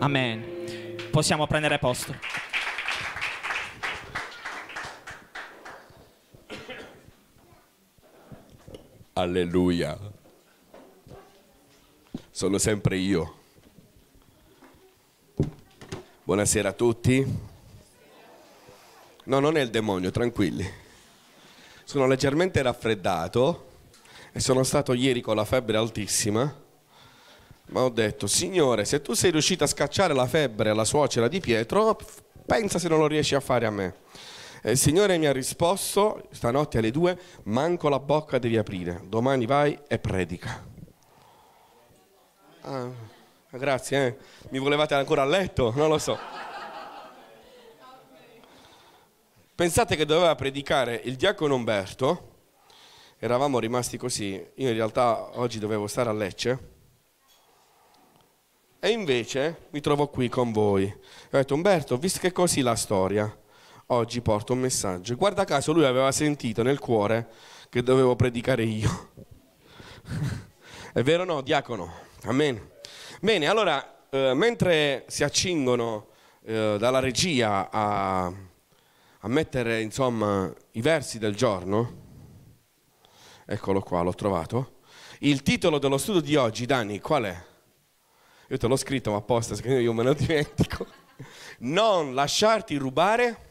Amen. Possiamo prendere posto. Alleluia. Sono sempre io. Buonasera a tutti. No, non è il demonio, tranquilli. Sono leggermente raffreddato e sono stato ieri con la febbre altissima ma ho detto, signore, se tu sei riuscito a scacciare la febbre alla suocera di Pietro, pensa se non lo riesci a fare a me. E il Signore mi ha risposto, stanotte alle due, manco la bocca devi aprire, domani vai e predica. Ah, grazie, eh. mi volevate ancora a letto? Non lo so. Pensate che doveva predicare il diacono Umberto, eravamo rimasti così, io in realtà oggi dovevo stare a Lecce, e invece mi trovo qui con voi. E ho detto, Umberto, visto che è così la storia, oggi porto un messaggio. Guarda caso, lui aveva sentito nel cuore che dovevo predicare io. è vero o no, diacono? Amen. Bene, allora, eh, mentre si accingono eh, dalla regia a, a mettere, insomma, i versi del giorno, eccolo qua, l'ho trovato, il titolo dello studio di oggi, Dani, qual è? Io te l'ho scritto ma apposta, io me lo dimentico. Non lasciarti rubare.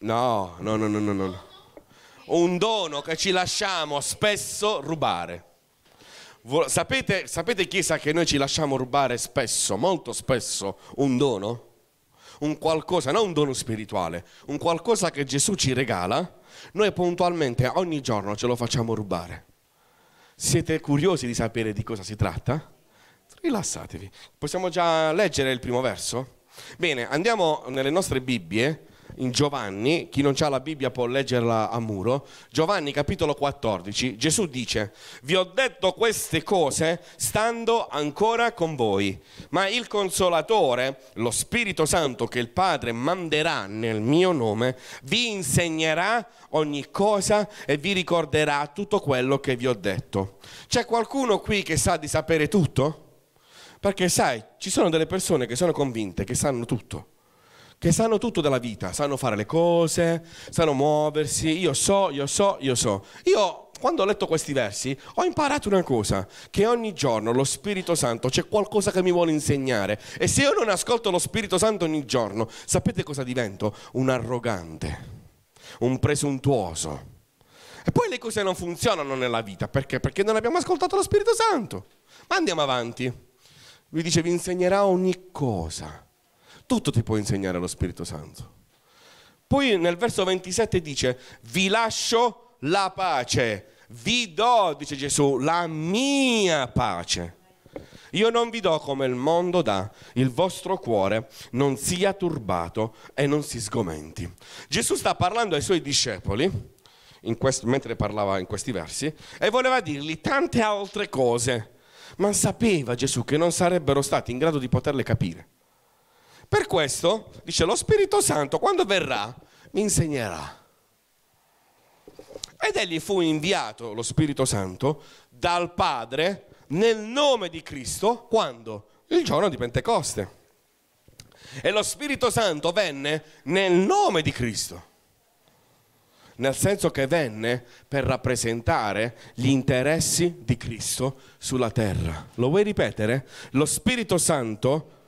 No, no, no, no, no, no. Un dono che ci lasciamo spesso rubare. Sapete, sapete chiesa che noi ci lasciamo rubare spesso, molto spesso, un dono? Un qualcosa, non un dono spirituale, un qualcosa che Gesù ci regala, noi puntualmente ogni giorno ce lo facciamo rubare. Siete curiosi di sapere di cosa si tratta? Rilassatevi. Possiamo già leggere il primo verso? Bene, andiamo nelle nostre Bibbie in Giovanni, chi non ha la Bibbia può leggerla a muro, Giovanni capitolo 14, Gesù dice, vi ho detto queste cose stando ancora con voi, ma il consolatore, lo Spirito Santo che il Padre manderà nel mio nome, vi insegnerà ogni cosa e vi ricorderà tutto quello che vi ho detto. C'è qualcuno qui che sa di sapere tutto? Perché sai, ci sono delle persone che sono convinte che sanno tutto che sanno tutto della vita, sanno fare le cose, sanno muoversi, io so, io so, io so. Io quando ho letto questi versi ho imparato una cosa, che ogni giorno lo Spirito Santo c'è qualcosa che mi vuole insegnare e se io non ascolto lo Spirito Santo ogni giorno, sapete cosa divento? Un arrogante, un presuntuoso. E poi le cose non funzionano nella vita, perché? Perché non abbiamo ascoltato lo Spirito Santo. Ma andiamo avanti. Lui dice vi insegnerà ogni cosa tutto ti può insegnare lo Spirito Santo. Poi nel verso 27 dice, vi lascio la pace, vi do, dice Gesù, la mia pace. Io non vi do come il mondo dà, il vostro cuore non sia turbato e non si sgomenti. Gesù sta parlando ai suoi discepoli, questo, mentre parlava in questi versi, e voleva dirgli tante altre cose, ma sapeva Gesù che non sarebbero stati in grado di poterle capire. Per questo, dice, lo Spirito Santo quando verrà mi insegnerà. Ed egli fu inviato, lo Spirito Santo, dal Padre nel nome di Cristo, quando? Il giorno di Pentecoste. E lo Spirito Santo venne nel nome di Cristo nel senso che venne per rappresentare gli interessi di Cristo sulla terra. Lo vuoi ripetere? Lo Spirito Santo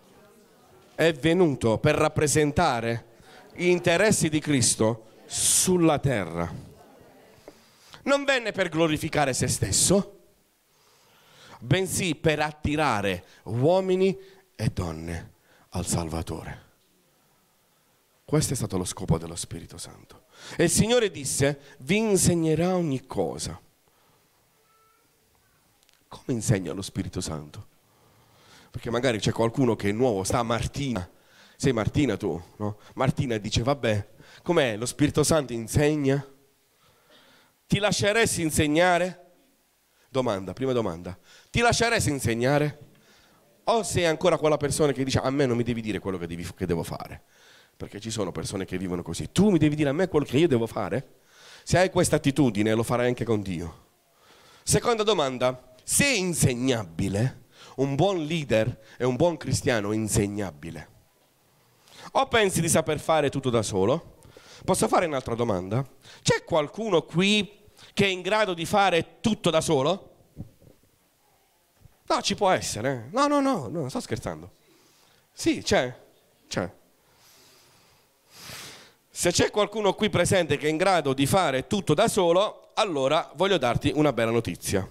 è venuto per rappresentare gli interessi di Cristo sulla terra. Non venne per glorificare se stesso, bensì per attirare uomini e donne al Salvatore. Questo è stato lo scopo dello Spirito Santo. E il Signore disse, vi insegnerà ogni cosa. Come insegna lo Spirito Santo? perché magari c'è qualcuno che è nuovo, sta a Martina, sei Martina tu, no? Martina dice, vabbè, com'è? Lo Spirito Santo insegna? Ti lasceresti insegnare? Domanda, prima domanda, ti lasceresti insegnare? O sei ancora quella persona che dice, a me non mi devi dire quello che, devi, che devo fare? Perché ci sono persone che vivono così, tu mi devi dire a me quello che io devo fare? Se hai questa attitudine lo farai anche con Dio. Seconda domanda, sei insegnabile? Un buon leader e un buon cristiano insegnabile. O pensi di saper fare tutto da solo? Posso fare un'altra domanda? C'è qualcuno qui che è in grado di fare tutto da solo? No, ci può essere. No, no, no, no sto scherzando. Sì, c'è. C'è. Se c'è qualcuno qui presente che è in grado di fare tutto da solo, allora voglio darti una bella notizia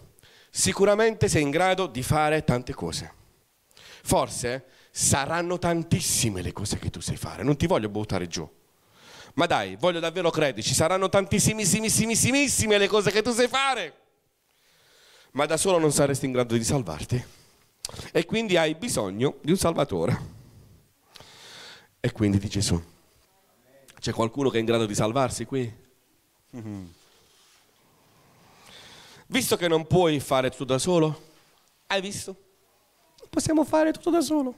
sicuramente sei in grado di fare tante cose. Forse saranno tantissime le cose che tu sai fare, non ti voglio buttare giù. Ma dai, voglio davvero crederci, saranno tantissimissimissimissime le cose che tu sai fare. Ma da solo non saresti in grado di salvarti. E quindi hai bisogno di un salvatore. E quindi di Gesù. C'è qualcuno che è in grado di salvarsi qui? Mm-hmm. Visto che non puoi fare tutto da solo, hai visto? Non Possiamo fare tutto da solo.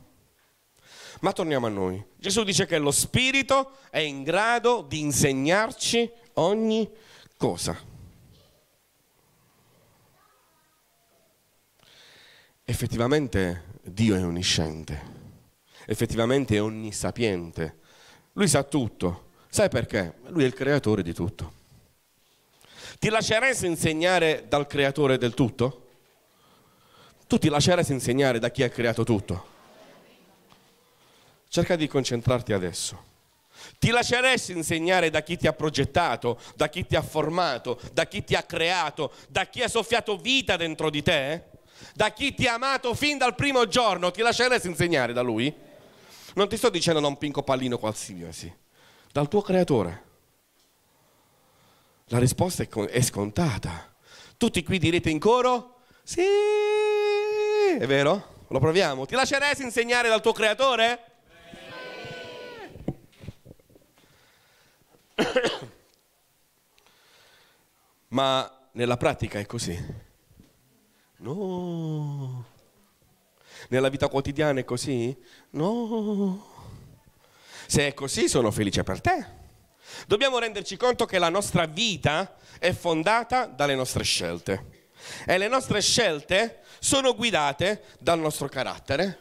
Ma torniamo a noi. Gesù dice che lo Spirito è in grado di insegnarci ogni cosa. Effettivamente Dio è onnisciente, effettivamente è onnisapiente. Lui sa tutto. Sai perché? Lui è il creatore di tutto ti lasceresti insegnare dal creatore del tutto? Tu ti lasceresti insegnare da chi ha creato tutto? Cerca di concentrarti adesso. Ti lasceresti insegnare da chi ti ha progettato, da chi ti ha formato, da chi ti ha creato, da chi ha soffiato vita dentro di te? Da chi ti ha amato fin dal primo giorno? Ti lasceresti insegnare da lui? Non ti sto dicendo da un pinco pallino qualsiasi, dal tuo creatore. La risposta è, è scontata. Tutti qui direte in coro? Sì, è vero? Lo proviamo. Ti lasceresti insegnare dal tuo creatore? Sì. Ma nella pratica è così. No. Nella vita quotidiana è così? No. Se è così sono felice per te. Dobbiamo renderci conto che la nostra vita è fondata dalle nostre scelte e le nostre scelte sono guidate dal nostro carattere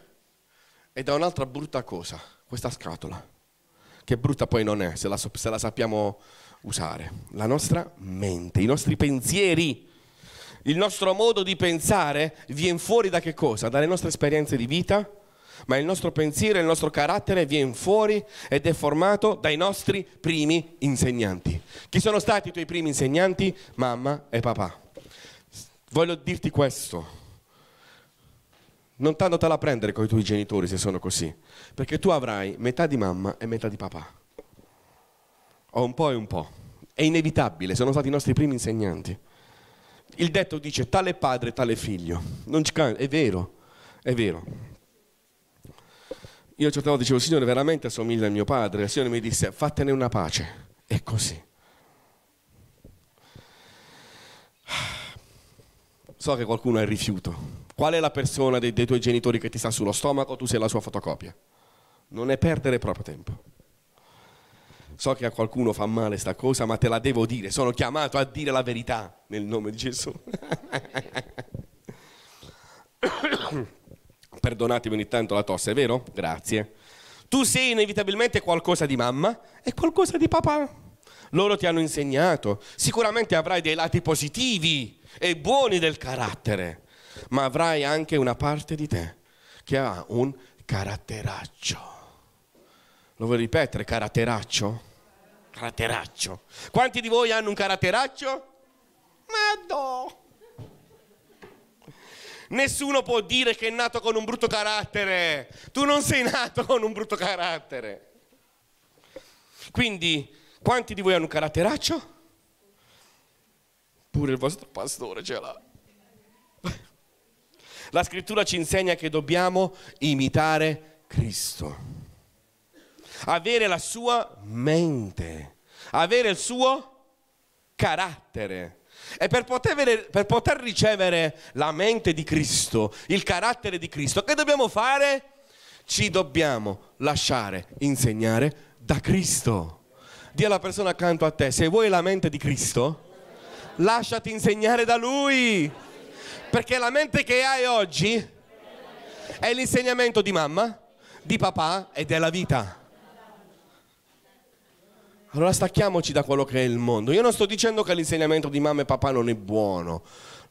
e da un'altra brutta cosa, questa scatola, che brutta poi non è se la, se la sappiamo usare, la nostra mente, i nostri pensieri. Il nostro modo di pensare viene fuori da che cosa? Dalle nostre esperienze di vita, ma il nostro pensiero e il nostro carattere viene fuori ed è formato dai nostri primi insegnanti. Chi sono stati i tuoi primi insegnanti? Mamma e papà. Voglio dirti questo. Non te la prendere con i tuoi genitori se sono così, perché tu avrai metà di mamma e metà di papà. O un po' e un po'. È inevitabile, sono stati i nostri primi insegnanti. Il detto dice tale padre, tale figlio. Non ci can- è vero, è vero. Io certe volte dicevo, Signore, veramente assomiglia a mio padre. Il Signore mi disse, fattene una pace. È così. So che qualcuno ha il rifiuto. Qual è la persona dei, dei tuoi genitori che ti sta sullo stomaco? Tu sei la sua fotocopia. Non è perdere proprio tempo. So che a qualcuno fa male sta cosa, ma te la devo dire. Sono chiamato a dire la verità nel nome di Gesù. perdonatemi ogni tanto la tosse, è vero? Grazie. Tu sei inevitabilmente qualcosa di mamma e qualcosa di papà. Loro ti hanno insegnato. Sicuramente avrai dei lati positivi e buoni del carattere, ma avrai anche una parte di te che ha un caratteraccio. Lo vuoi ripetere? Caratteraccio? Caratteraccio. Quanti di voi hanno un caratteraccio? Madonna! Nessuno può dire che è nato con un brutto carattere. Tu non sei nato con un brutto carattere. Quindi, quanti di voi hanno un caratteraccio? Pure il vostro pastore ce l'ha. La scrittura ci insegna che dobbiamo imitare Cristo. Avere la sua mente, avere il suo carattere. E per poter, vedere, per poter ricevere la mente di Cristo, il carattere di Cristo, che dobbiamo fare? Ci dobbiamo lasciare insegnare da Cristo. Dì alla persona accanto a te, se vuoi la mente di Cristo, lasciati insegnare da Lui. Perché la mente che hai oggi è l'insegnamento di mamma, di papà e della vita. Allora stacchiamoci da quello che è il mondo. Io non sto dicendo che l'insegnamento di mamma e papà non è buono,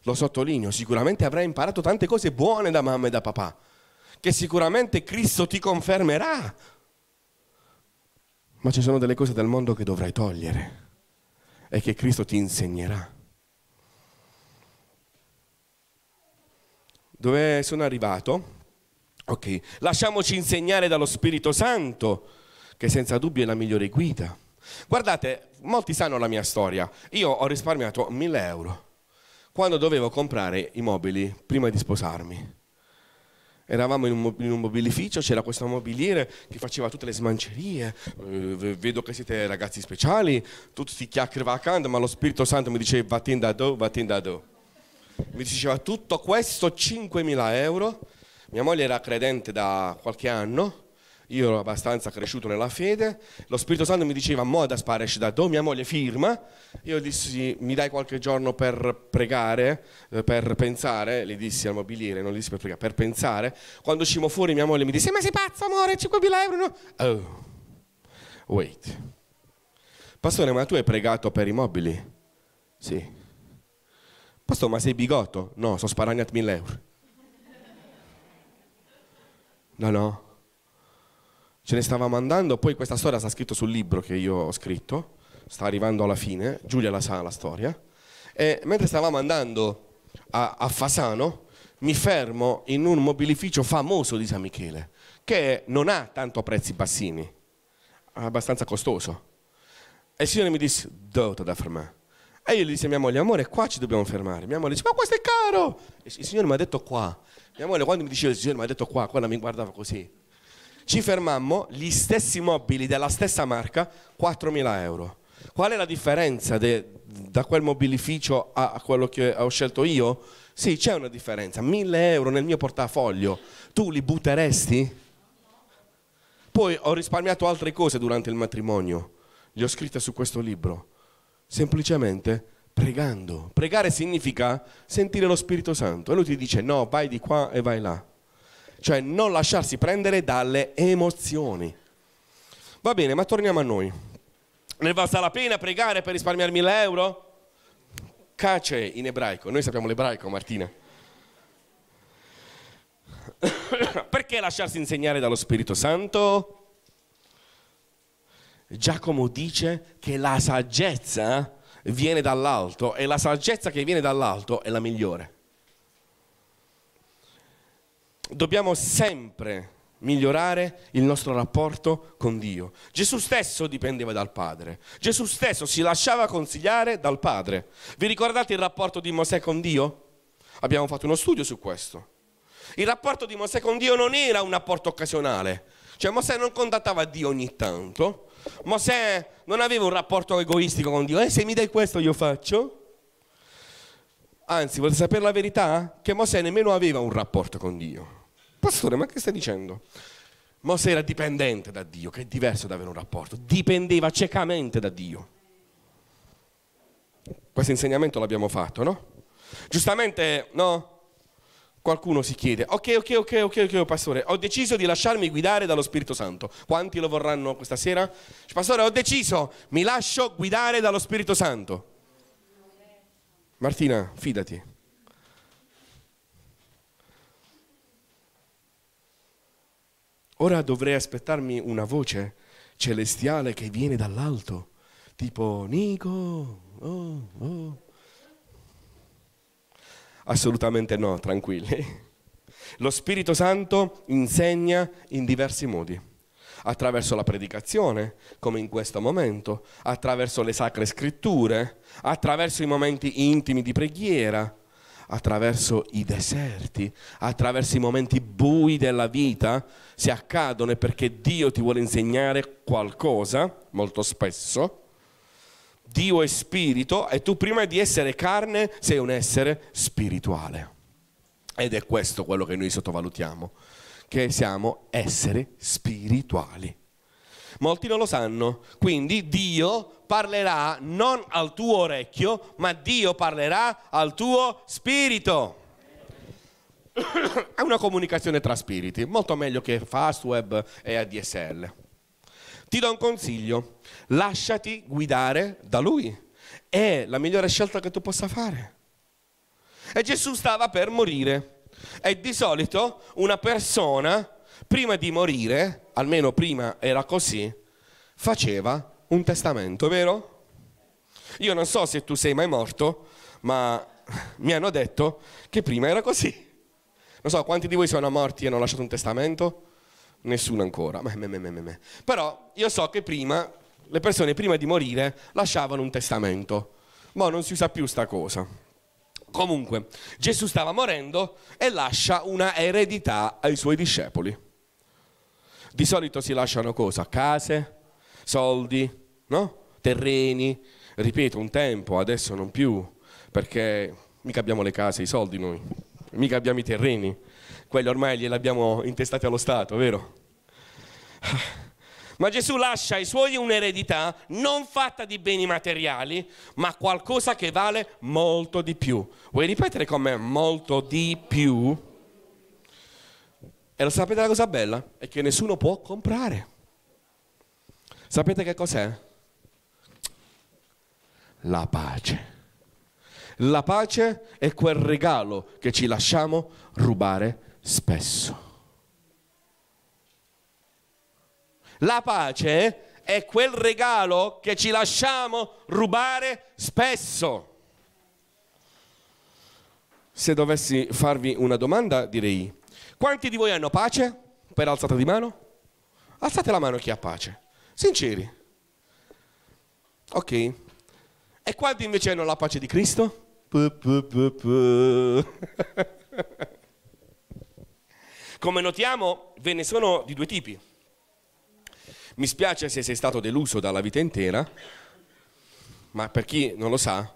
lo sottolineo, sicuramente avrai imparato tante cose buone da mamma e da papà, che sicuramente Cristo ti confermerà. Ma ci sono delle cose del mondo che dovrai togliere e che Cristo ti insegnerà. Dove sono arrivato? Ok, lasciamoci insegnare dallo Spirito Santo, che senza dubbio è la migliore guida. Guardate, molti sanno la mia storia. Io ho risparmiato 1000 euro quando dovevo comprare i mobili prima di sposarmi. Eravamo in un, in un mobilificio, c'era questo mobiliere che faceva tutte le smancerie, eh, vedo che siete ragazzi speciali, tutti si chiacchiere vacando, ma lo Spirito Santo mi diceva vatin da do, vatin da do. Mi diceva tutto questo 5.000 euro, mia moglie era credente da qualche anno, io ero abbastanza cresciuto nella fede, lo Spirito Santo mi diceva moda sparesci da do, mia moglie firma, io dissi mi dai qualche giorno per pregare, eh, per pensare, le dissi al mobiliere, non le dissi per pregare, per pensare, quando uscimo fuori mia moglie mi disse ma sei pazzo amore, 5.000 euro, no? oh, wait, pastore ma tu hai pregato per i mobili? Sì. Pastore ma sei bigotto? No, sono sparagnati 1.000 euro. No, no ce ne stavamo andando, poi questa storia sta scritta sul libro che io ho scritto, sta arrivando alla fine, Giulia la sa la storia, e mentre stavamo andando a, a Fasano mi fermo in un mobilificio famoso di San Michele, che non ha tanto prezzi bassini, è abbastanza costoso. E il signore mi disse, dote da fermare. E io gli disse a mia moglie, amore, qua ci dobbiamo fermare. Mia moglie dice, ma questo è caro! E il signore mi ha detto qua. Mia moglie quando mi diceva, il signore mi ha detto qua, quella mi guardava così. Ci fermammo, gli stessi mobili della stessa marca, 4.000 euro. Qual è la differenza de, da quel mobilificio a, a quello che ho scelto io? Sì, c'è una differenza. 1.000 euro nel mio portafoglio, tu li butteresti? Poi ho risparmiato altre cose durante il matrimonio, le ho scritte su questo libro, semplicemente pregando. Pregare significa sentire lo Spirito Santo e lui ti dice no, vai di qua e vai là cioè non lasciarsi prendere dalle emozioni. Va bene, ma torniamo a noi. Ne valsa la pena pregare per risparmiare 1000 euro? Cace in ebraico, noi sappiamo l'ebraico Martina. Perché lasciarsi insegnare dallo Spirito Santo? Giacomo dice che la saggezza viene dall'alto e la saggezza che viene dall'alto è la migliore dobbiamo sempre migliorare il nostro rapporto con Dio. Gesù stesso dipendeva dal Padre, Gesù stesso si lasciava consigliare dal Padre. Vi ricordate il rapporto di Mosè con Dio? Abbiamo fatto uno studio su questo. Il rapporto di Mosè con Dio non era un rapporto occasionale, cioè Mosè non contattava Dio ogni tanto, Mosè non aveva un rapporto egoistico con Dio, eh se mi dai questo io faccio. Anzi, volete sapere la verità? Che Mosè nemmeno aveva un rapporto con Dio. Pastore, ma che stai dicendo? Mosè era dipendente da Dio, che è diverso da avere un rapporto. Dipendeva ciecamente da Dio. Questo insegnamento l'abbiamo fatto, no? Giustamente, no? Qualcuno si chiede, ok, ok, ok, ok, ok, oh, pastore, ho deciso di lasciarmi guidare dallo Spirito Santo. Quanti lo vorranno questa sera? Pastore, ho deciso, mi lascio guidare dallo Spirito Santo. Martina, fidati. Ora dovrei aspettarmi una voce celestiale che viene dall'alto, tipo Nico. Oh, oh. Assolutamente no, tranquilli. Lo Spirito Santo insegna in diversi modi, attraverso la predicazione, come in questo momento, attraverso le sacre scritture, attraverso i momenti intimi di preghiera, attraverso i deserti, attraverso i momenti bui della vita, se accadono è perché Dio ti vuole insegnare qualcosa, molto spesso. Dio è spirito e tu prima di essere carne sei un essere spirituale. Ed è questo quello che noi sottovalutiamo, che siamo esseri spirituali. Molti non lo sanno. Quindi Dio parlerà non al tuo orecchio, ma Dio parlerà al tuo spirito. È una comunicazione tra spiriti, molto meglio che Fastweb e ADSL. Ti do un consiglio, lasciati guidare da Lui. È la migliore scelta che tu possa fare. E Gesù stava per morire. E di solito una persona, prima di morire, almeno prima era così, faceva un testamento, vero? Io non so se tu sei mai morto, ma mi hanno detto che prima era così. Non so quanti di voi sono morti e hanno lasciato un testamento? Nessuno ancora. Però io so che prima le persone prima di morire lasciavano un testamento. Ma non si usa più sta cosa. Comunque, Gesù stava morendo e lascia una eredità ai suoi discepoli. Di solito si lasciano cosa? Case, soldi, no? terreni, ripeto, un tempo, adesso non più, perché mica abbiamo le case, i soldi noi, mica abbiamo i terreni, quelli ormai glieli abbiamo intestati allo Stato, vero? Ma Gesù lascia ai suoi un'eredità non fatta di beni materiali, ma qualcosa che vale molto di più. Vuoi ripetere con me molto di più? lo sapete la cosa bella? È che nessuno può comprare. Sapete che cos'è? La pace. La pace è quel regalo che ci lasciamo rubare spesso. La pace è quel regalo che ci lasciamo rubare spesso. Se dovessi farvi una domanda direi, quanti di voi hanno pace? Per alzata di mano? Alzate la mano chi ha pace. Sinceri. Ok. E quanti invece hanno la pace di Cristo? Come notiamo, ve ne sono di due tipi. Mi spiace se sei stato deluso dalla vita intera, ma per chi non lo sa,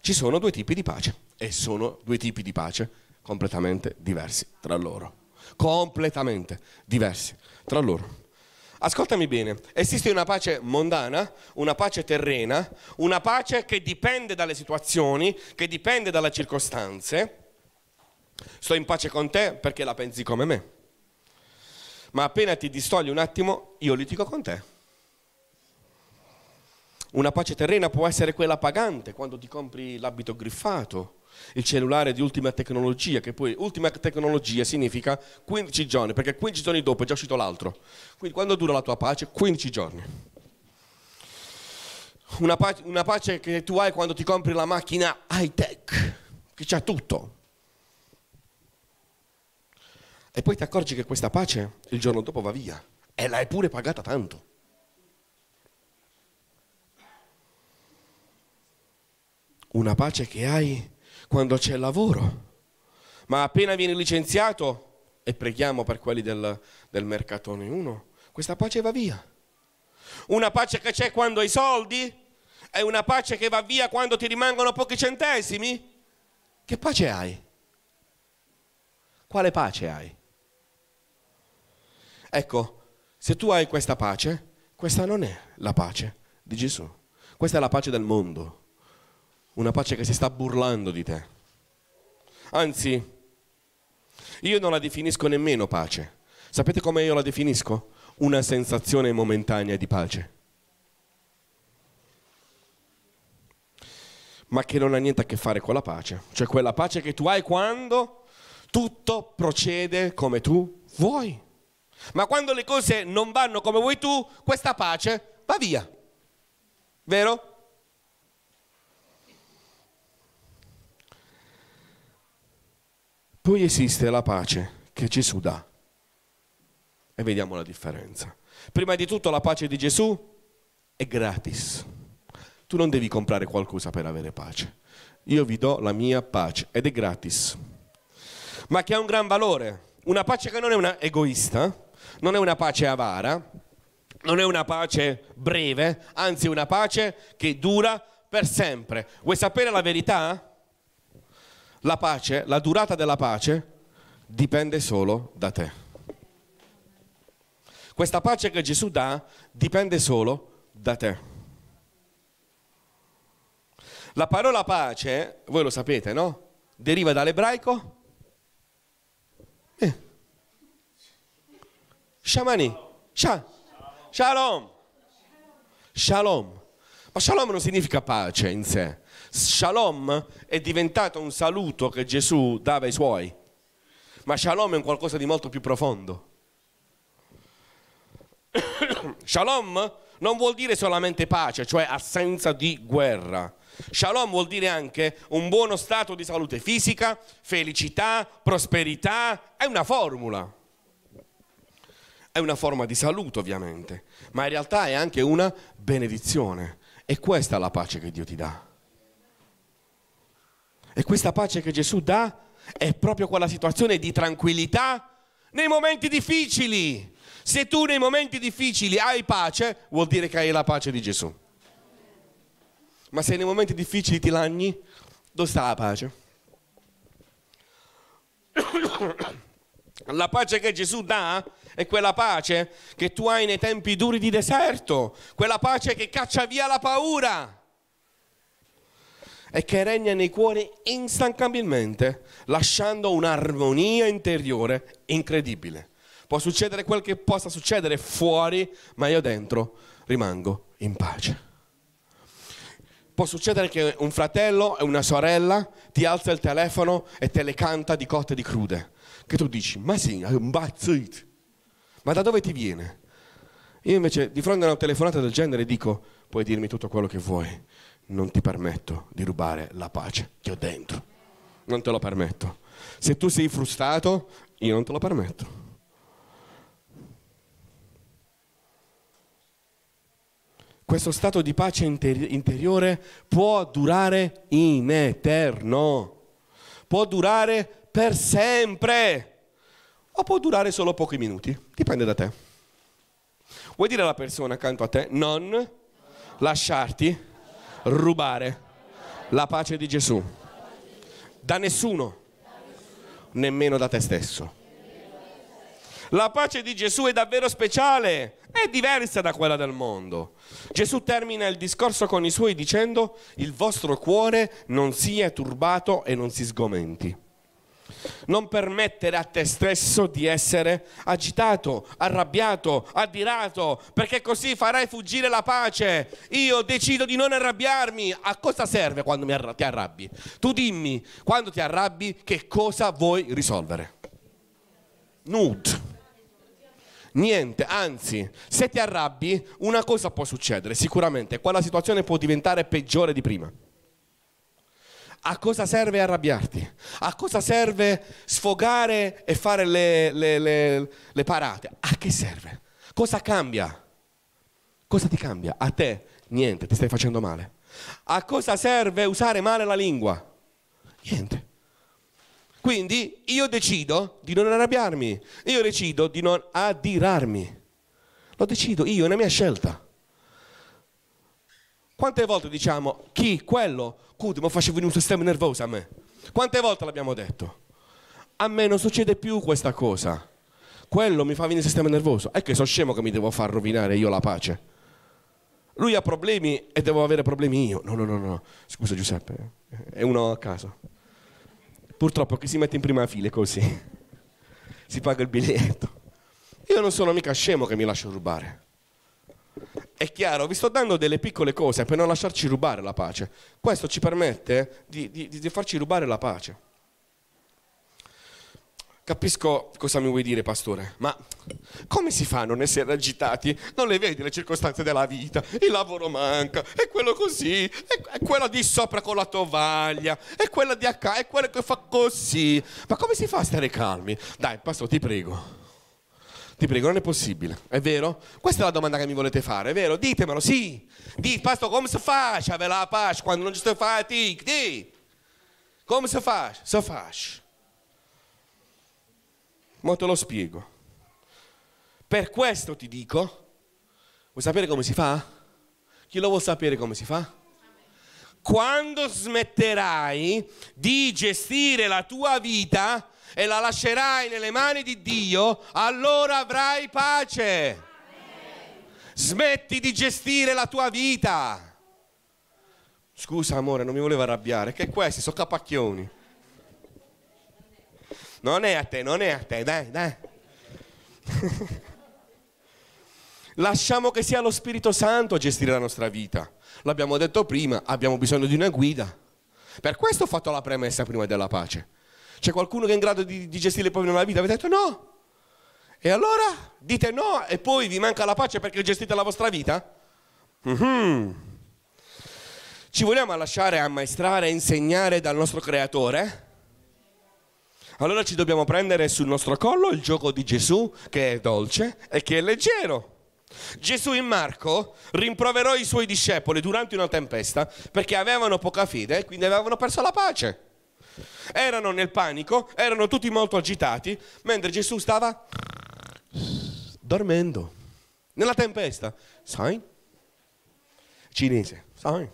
ci sono due tipi di pace e sono due tipi di pace completamente diversi tra loro completamente diversi tra loro. Ascoltami bene, esiste una pace mondana, una pace terrena, una pace che dipende dalle situazioni, che dipende dalle circostanze. Sto in pace con te perché la pensi come me. Ma appena ti distogli un attimo, io litigo con te. Una pace terrena può essere quella pagante quando ti compri l'abito griffato, il cellulare di ultima tecnologia, che poi ultima tecnologia significa 15 giorni, perché 15 giorni dopo è già uscito l'altro. Quindi quando dura la tua pace? 15 giorni. Una pace, una pace che tu hai quando ti compri la macchina high tech, che c'ha tutto. E poi ti accorgi che questa pace il giorno dopo va via e l'hai pure pagata tanto. Una pace che hai quando c'è lavoro. Ma appena viene licenziato, e preghiamo per quelli del, del mercatone 1, questa pace va via. Una pace che c'è quando hai soldi? È una pace che va via quando ti rimangono pochi centesimi? Che pace hai? Quale pace hai? Ecco, se tu hai questa pace, questa non è la pace di Gesù, questa è la pace del mondo una pace che si sta burlando di te. Anzi, io non la definisco nemmeno pace. Sapete come io la definisco? Una sensazione momentanea di pace. Ma che non ha niente a che fare con la pace. Cioè quella pace che tu hai quando tutto procede come tu vuoi. Ma quando le cose non vanno come vuoi tu, questa pace va via. Vero? Poi esiste la pace che Gesù dà. E vediamo la differenza. Prima di tutto la pace di Gesù è gratis. Tu non devi comprare qualcosa per avere pace. Io vi do la mia pace ed è gratis. Ma che ha un gran valore. Una pace che non è una egoista, non è una pace avara, non è una pace breve, anzi è una pace che dura per sempre. Vuoi sapere la verità? La pace, la durata della pace dipende solo da te. Questa pace che Gesù dà dipende solo da te. La parola pace, voi lo sapete, no? Deriva dall'ebraico? Eh. Shamani. Sha. Shalom. Shalom. Ma shalom non significa pace in sé Shalom è diventato un saluto che Gesù dava ai suoi, ma shalom è un qualcosa di molto più profondo. shalom non vuol dire solamente pace, cioè assenza di guerra. Shalom vuol dire anche un buono stato di salute fisica, felicità, prosperità, è una formula. È una forma di saluto ovviamente, ma in realtà è anche una benedizione. E questa è la pace che Dio ti dà. E questa pace che Gesù dà è proprio quella situazione di tranquillità nei momenti difficili. Se tu nei momenti difficili hai pace, vuol dire che hai la pace di Gesù. Ma se nei momenti difficili ti lagni, dove sta la pace? La pace che Gesù dà è quella pace che tu hai nei tempi duri di deserto, quella pace che caccia via la paura e che regna nei cuori instancabilmente, lasciando un'armonia interiore incredibile. Può succedere quel che possa succedere fuori, ma io dentro rimango in pace. Può succedere che un fratello e una sorella ti alza il telefono e te le canta di cotte e di crude. Che tu dici, ma sì, imbazzit. Ma da dove ti viene? Io invece di fronte a una telefonata del genere dico, puoi dirmi tutto quello che vuoi, non ti permetto di rubare la pace che ho dentro. Non te lo permetto. Se tu sei frustrato, io non te lo permetto. Questo stato di pace interi- interiore può durare in eterno, può durare per sempre o può durare solo pochi minuti, dipende da te. Vuoi dire alla persona accanto a te non lasciarti rubare la pace di Gesù. Da nessuno, nemmeno da te stesso. La pace di Gesù è davvero speciale, è diversa da quella del mondo. Gesù termina il discorso con i suoi dicendo, il vostro cuore non sia turbato e non si sgomenti. Non permettere a te stesso di essere agitato, arrabbiato, addirato, perché così farai fuggire la pace. Io decido di non arrabbiarmi. A cosa serve quando arra ti arrabbi? Tu dimmi, quando ti arrabbi, che cosa vuoi risolvere? Nude. Niente, anzi, se ti arrabbi, una cosa può succedere, sicuramente, quella situazione può diventare peggiore di prima. A cosa serve arrabbiarti? A cosa serve sfogare e fare le, le, le, le parate? A che serve? Cosa cambia? Cosa ti cambia? A te niente, ti stai facendo male. A cosa serve usare male la lingua? Niente. Quindi io decido di non arrabbiarmi, io decido di non adirarmi. Lo decido io, è una mia scelta. Quante volte diciamo chi, quello, cudi, ma facevo in un sistema nervoso a me? Quante volte l'abbiamo detto? A me non succede più questa cosa. Quello mi fa venire il sistema nervoso. È che sono scemo che mi devo far rovinare io la pace. Lui ha problemi e devo avere problemi io. No, no, no, no. Scusa Giuseppe, è uno a caso. Purtroppo chi si mette in prima fila è così. Si paga il biglietto. Io non sono mica scemo che mi lascio rubare. È chiaro, vi sto dando delle piccole cose per non lasciarci rubare la pace. Questo ci permette di, di, di farci rubare la pace. Capisco cosa mi vuoi dire, pastore, ma come si fa a non essere agitati? Non le vedi le circostanze della vita? Il lavoro manca, è quello così, è, quella di sopra con la tovaglia, è quella di acca, è quella che fa così. Ma come si fa a stare calmi? Dai, pastore, ti prego. Ti prego, non è possibile, è vero? Questa è la domanda che mi volete fare, è vero? Ditemelo, sì. Di, pastor, come si fa a avere la pace quando non ci stai fatica? di. Come si fa? Si fa. Ma te lo spiego. Per questo ti dico, vuoi sapere come si fa? Chi lo vuol sapere come si fa? Quando smetterai di gestire la tua vita e la lascerai nelle mani di Dio, allora avrai pace. Smetti di gestire la tua vita. Scusa amore, non mi volevo arrabbiare, che è questi sono capacchioni. Non è a te, non è a te, dai, dai. Lasciamo che sia lo Spirito Santo a gestire la nostra vita. L'abbiamo detto prima, abbiamo bisogno di una guida. Per questo ho fatto la premessa prima della pace. C'è qualcuno che è in grado di, di gestire il problema della vita? Avete detto no. E allora dite no e poi vi manca la pace perché gestite la vostra vita? Mm-hmm. Ci vogliamo lasciare ammaestrare e insegnare dal nostro creatore? Allora ci dobbiamo prendere sul nostro collo il gioco di Gesù che è dolce e che è leggero. Gesù in Marco rimproverò i suoi discepoli durante una tempesta perché avevano poca fede e quindi avevano perso la pace erano nel panico, erano tutti molto agitati, mentre Gesù stava dormendo nella tempesta. Sai? Cinese, sai?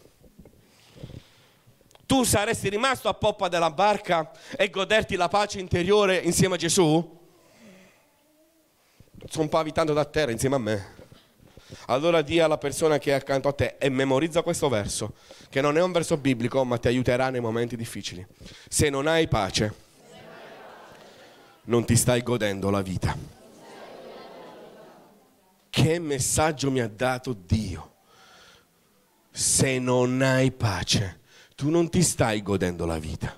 Tu saresti rimasto a poppa della barca e goderti la pace interiore insieme a Gesù? Sono pavitando da terra insieme a me. Allora di alla persona che è accanto a te e memorizza questo verso, che non è un verso biblico, ma ti aiuterà nei momenti difficili. Se non hai pace, non ti stai godendo la vita. Che messaggio mi ha dato Dio? Se non hai pace, tu non ti stai godendo la vita.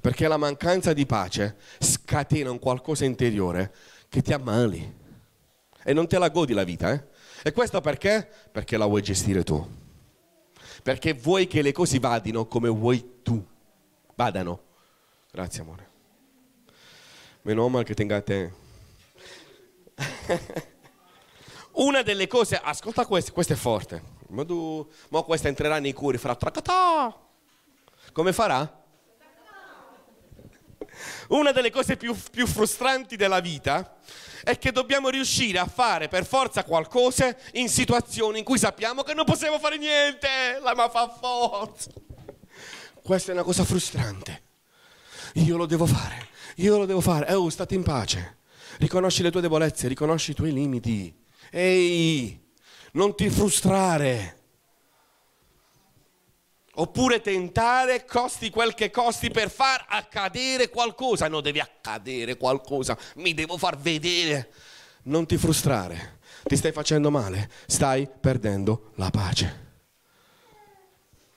Perché la mancanza di pace scatena un qualcosa interiore che ti ammali. E non te la godi la vita, eh? E questo perché? Perché la vuoi gestire tu. Perché vuoi che le cose vadino come vuoi tu. Vadano. Grazie amore. Meno male che tenga a te. Una delle cose, ascolta questo, questo è forte. Ma tu, ma questa entrerà nei cuori, farà tracatà. Come farà? Una delle cose più, più frustranti della vita è che dobbiamo riuscire a fare per forza qualcosa in situazioni in cui sappiamo che non possiamo fare niente, la ma fa forza. Questa è una cosa frustrante. Io lo devo fare, io lo devo fare. Eh, oh, state in pace. Riconosci le tue debolezze, riconosci i tuoi limiti. Ehi, non ti frustrare. Oppure tentare, costi quel che costi, per far accadere qualcosa. No, deve accadere qualcosa, mi devo far vedere. Non ti frustrare, ti stai facendo male, stai perdendo la pace.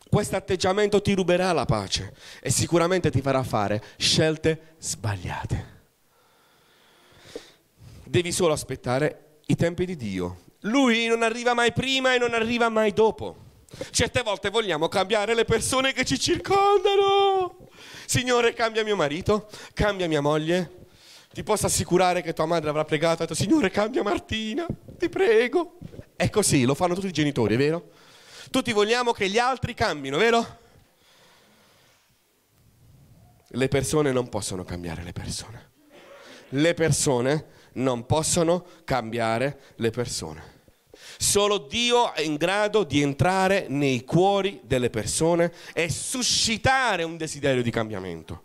Questo atteggiamento ti ruberà la pace e sicuramente ti farà fare scelte sbagliate. Devi solo aspettare i tempi di Dio. Lui non arriva mai prima e non arriva mai dopo. Certe volte vogliamo cambiare le persone che ci circondano. Signore, cambia mio marito, cambia mia moglie. Ti posso assicurare che tua madre avrà pregato, ha detto, Signore, cambia Martina, ti prego. È così, lo fanno tutti i genitori, vero? Tutti vogliamo che gli altri cambino, vero? Le persone non possono cambiare le persone. Le persone non possono cambiare le persone. Solo Dio è in grado di entrare nei cuori delle persone e suscitare un desiderio di cambiamento.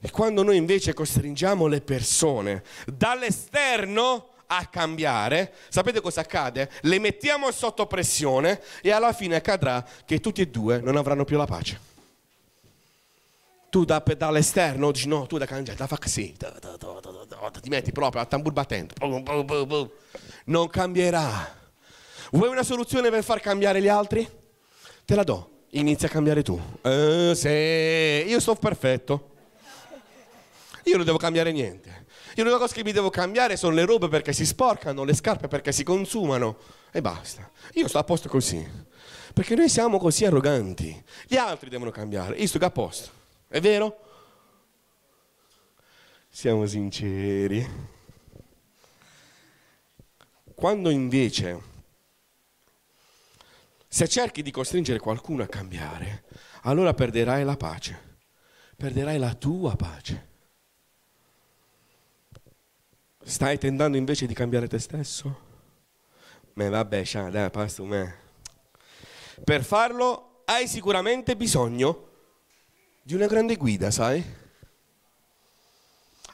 E quando noi invece costringiamo le persone dall'esterno a cambiare, sapete cosa accade? Le mettiamo sotto pressione e alla fine accadrà che tutti e due non avranno più la pace tu da pedale esterno dici no, tu da cangiata, fa così, ti metti proprio a tambur battente, non cambierà. Vuoi una soluzione per far cambiare gli altri? Te la do, inizia a cambiare tu. Eh, se io sono perfetto, io non devo cambiare niente. Io l'unica cosa che mi devo cambiare sono le robe perché si sporcano, le scarpe perché si consumano e basta. Io sto a posto così. Perché noi siamo così arroganti. Gli altri devono cambiare. Io sto a posto. È vero? Siamo sinceri. Quando invece se cerchi di costringere qualcuno a cambiare, allora perderai la pace, perderai la tua pace. Stai tentando invece di cambiare te stesso? Ma vabbè, dai, pasto me. Per farlo hai sicuramente bisogno di di una grande guida, sai?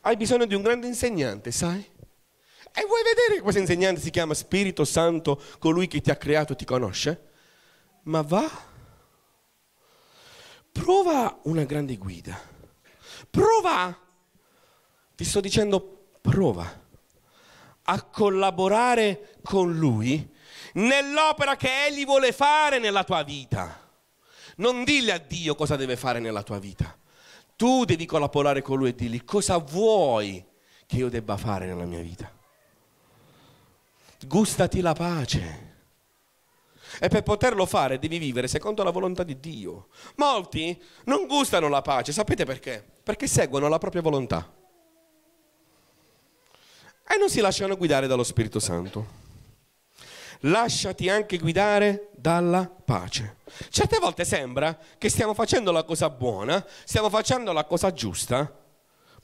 Hai bisogno di un grande insegnante, sai? E vuoi vedere che questo insegnante si chiama Spirito Santo, colui che ti ha creato e ti conosce? Ma va, prova una grande guida. Prova, ti sto dicendo prova, a collaborare con lui nell'opera che egli vuole fare nella tua vita. Non dille a Dio cosa deve fare nella tua vita. Tu devi collaborare con Lui e dirgli cosa vuoi che io debba fare nella mia vita. Gustati la pace. E per poterlo fare devi vivere secondo la volontà di Dio. Molti non gustano la pace, sapete perché? Perché seguono la propria volontà. E non si lasciano guidare dallo Spirito Santo lasciati anche guidare dalla pace. Certe volte sembra che stiamo facendo la cosa buona, stiamo facendo la cosa giusta,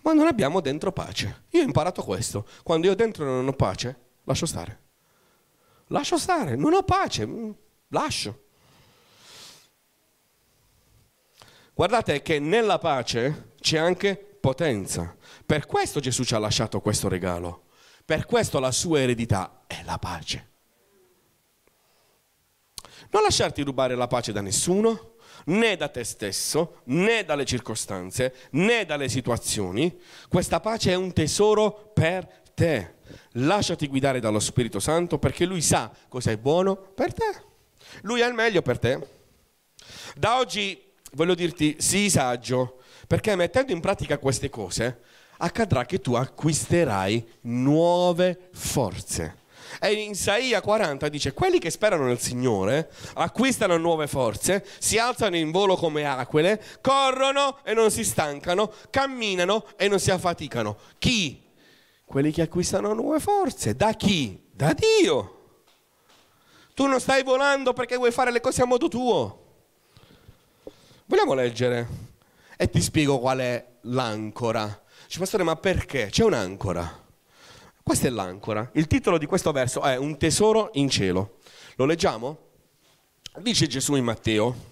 ma non abbiamo dentro pace. Io ho imparato questo. Quando io dentro non ho pace, lascio stare. Lascio stare, non ho pace, mm, lascio. Guardate che nella pace c'è anche potenza. Per questo Gesù ci ha lasciato questo regalo. Per questo la sua eredità è la pace. Non lasciarti rubare la pace da nessuno, né da te stesso, né dalle circostanze, né dalle situazioni. Questa pace è un tesoro per te. Lasciati guidare dallo Spirito Santo perché lui sa cosa è buono per te. Lui ha il meglio per te. Da oggi voglio dirti sii saggio perché mettendo in pratica queste cose accadrà che tu acquisterai nuove forze. E in Isaia 40 dice, quelli che sperano nel Signore acquistano nuove forze, si alzano in volo come aquile, corrono e non si stancano, camminano e non si affaticano. Chi? Quelli che acquistano nuove forze. Da chi? Da Dio. Tu non stai volando perché vuoi fare le cose a modo tuo. Vogliamo leggere? E ti spiego qual è l'ancora. Ci pastore, ma perché? C'è un'ancora. Questa è l'ancora. Il titolo di questo verso è Un tesoro in cielo. Lo leggiamo? Dice Gesù in Matteo.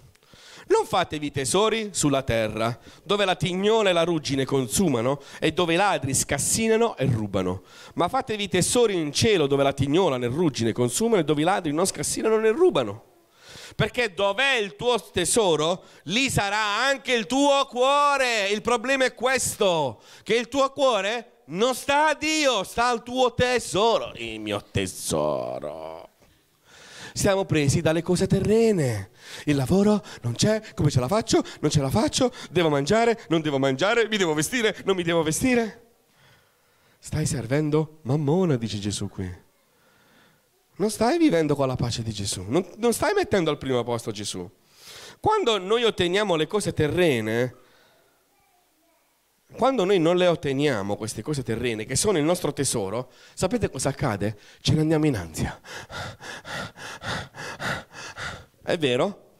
Non fatevi tesori sulla terra, dove la tignola e la ruggine consumano e dove i ladri scassinano e rubano, ma fatevi tesori in cielo dove la tignola e la ruggine consumano e dove i ladri non scassinano né rubano. Perché dov'è il tuo tesoro, lì sarà anche il tuo cuore. Il problema è questo, che il tuo cuore non sta a Dio, sta al tuo tesoro, il mio tesoro. Siamo presi dalle cose terrene. Il lavoro non c'è, come ce la faccio? Non ce la faccio, devo mangiare, non devo mangiare, mi devo vestire, non mi devo vestire. Stai servendo mammona, dice Gesù qui. Non stai vivendo con la pace di Gesù, non, non stai mettendo al primo posto Gesù. Quando noi otteniamo le cose terrene, quando noi non le otteniamo, queste cose terrene, che sono il nostro tesoro, sapete cosa accade? Ce ne andiamo in ansia. È vero?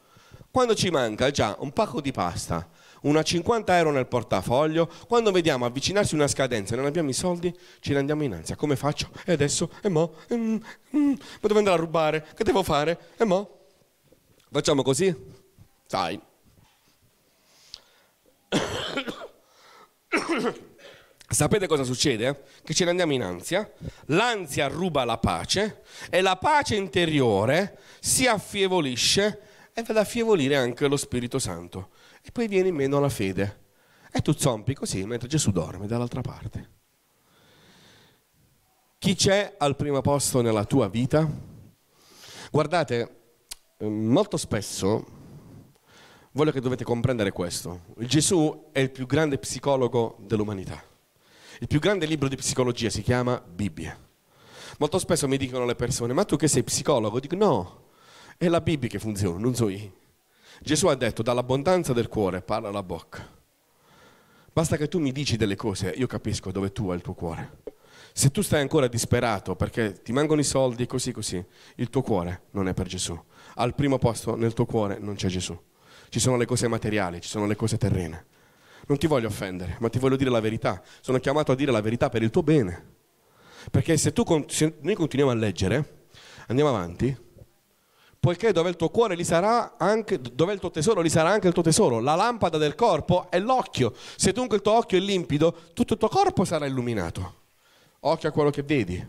Quando ci manca già un pacco di pasta, una 50 euro nel portafoglio, quando vediamo avvicinarsi una scadenza e non abbiamo i soldi, ce ne andiamo in ansia. Come faccio? E adesso? E mo? E mm, mm, ma devo andare a rubare? Che devo fare? E mo? Facciamo così? Dai. Sapete cosa succede? Che ce ne andiamo in ansia, l'ansia ruba la pace e la pace interiore si affievolisce e va ad affievolire anche lo Spirito Santo. E poi viene in meno la fede. E tu zompi così mentre Gesù dorme dall'altra parte. Chi c'è al primo posto nella tua vita? Guardate, eh, molto spesso Voglio che dovete comprendere questo. Gesù è il più grande psicologo dell'umanità. Il più grande libro di psicologia si chiama Bibbia. Molto spesso mi dicono le persone, ma tu che sei psicologo? Dico no, è la Bibbia che funziona, non so io. Gesù ha detto, dall'abbondanza del cuore parla la bocca. Basta che tu mi dici delle cose, io capisco dove tu hai il tuo cuore. Se tu stai ancora disperato perché ti mancano i soldi così così, il tuo cuore non è per Gesù. Al primo posto nel tuo cuore non c'è Gesù ci sono le cose materiali, ci sono le cose terrene. Non ti voglio offendere, ma ti voglio dire la verità. Sono chiamato a dire la verità per il tuo bene. Perché se, tu, se noi continuiamo a leggere, andiamo avanti, poiché dove il tuo cuore lì sarà anche, dove il tuo tesoro lì sarà anche il tuo tesoro. La lampada del corpo è l'occhio. Se dunque il tuo occhio è limpido, tutto il tuo corpo sarà illuminato. Occhio a quello che vedi,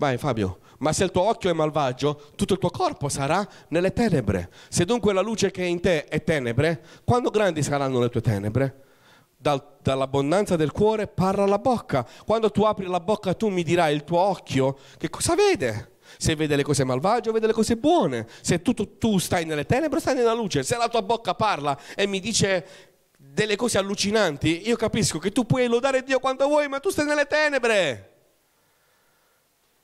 Vai Fabio, ma se il tuo occhio è malvagio, tutto il tuo corpo sarà nelle tenebre. Se dunque la luce che è in te è tenebre, quando grandi saranno le tue tenebre? Dal, dall'abbondanza del cuore parla la bocca. Quando tu apri la bocca tu mi dirai il tuo occhio che cosa vede. Se vede le cose malvagie o vede le cose buone. Se tu, tu, tu stai nelle tenebre stai nella luce. Se la tua bocca parla e mi dice delle cose allucinanti, io capisco che tu puoi lodare Dio quando vuoi, ma tu stai nelle tenebre.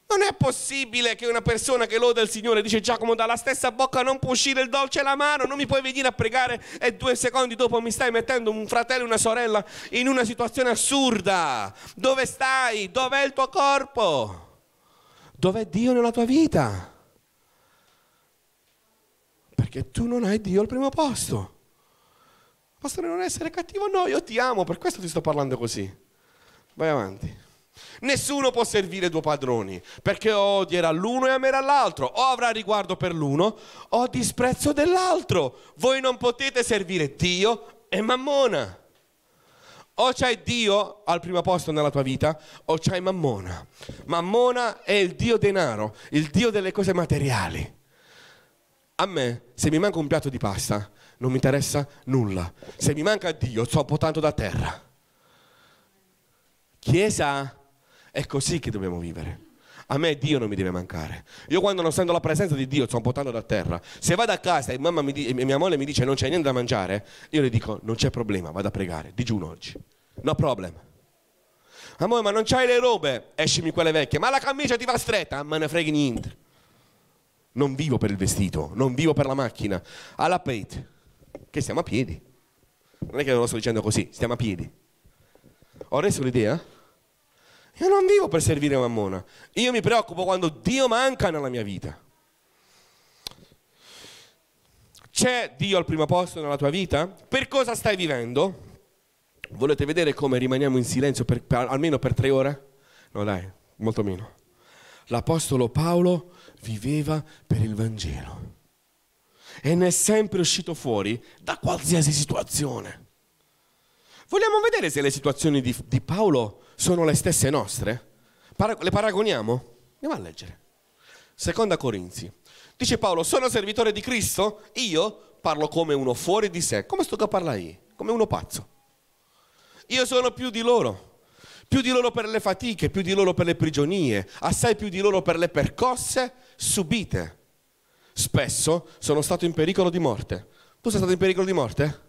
Non è possibile che una persona che loda il Signore, dice Giacomo, dalla stessa bocca non può uscire il dolce e l'amaro, non mi puoi venire a pregare e due secondi dopo mi stai mettendo un fratello e una sorella in una situazione assurda. Dove stai? Dov'è il tuo corpo? Dov'è Dio nella tua vita? Perché tu non hai Dio al primo posto. Basta non essere cattivo, no, io ti amo, per questo ti sto parlando così. Vai avanti. Nessuno può servire due padroni, perché o odierà l'uno e amerà l'altro, o avrà riguardo per l'uno o disprezzo dell'altro. Voi non potete servire Dio e Mammona. O c'hai Dio al primo posto nella tua vita, o c'hai Mammona. Mammona è il Dio denaro, il Dio delle cose materiali. A me, se mi manca un piatto di pasta, non mi interessa nulla. Se mi manca Dio, sto potando da terra. Chiesa è così che dobbiamo vivere. A me Dio non mi deve mancare. Io quando non sento la presenza di Dio sto buttando da terra. Se vado a casa e, mamma mi di- e mia moglie mi dice non c'è niente da mangiare, io le dico non c'è problema, vado a pregare, digiuno oggi. No problem. Amore, ma non c'hai le robe? Escimi quelle vecchie. Ma la camicia ti va stretta? Ah, ma ne freghi niente. Non vivo per il vestito, non vivo per la macchina. Alla pete, che stiamo a piedi. Non è che non lo sto dicendo così, stiamo a piedi. Ho reso l'idea? Io non vivo per servire Mammona. Io mi preoccupo quando Dio manca nella mia vita. C'è Dio al primo posto nella tua vita? Per cosa stai vivendo? Volete vedere come rimaniamo in silenzio per, per, almeno per tre ore? No dai, molto meno. L'Apostolo Paolo viveva per il Vangelo e ne è sempre uscito fuori da qualsiasi situazione. Vogliamo vedere se le situazioni di, di Paolo sono le stesse nostre? le paragoniamo? Andiamo a leggere. Seconda Corinzi. Dice Paolo, sono servitore di Cristo, io parlo come uno fuori di sé. Come sto a parlare io? Come uno pazzo. Io sono più di loro più di loro per le fatiche, più di loro per le prigionie, assai più di loro per le percosse subite. Spesso sono stato in pericolo di morte. Tu sei stato in pericolo di morte?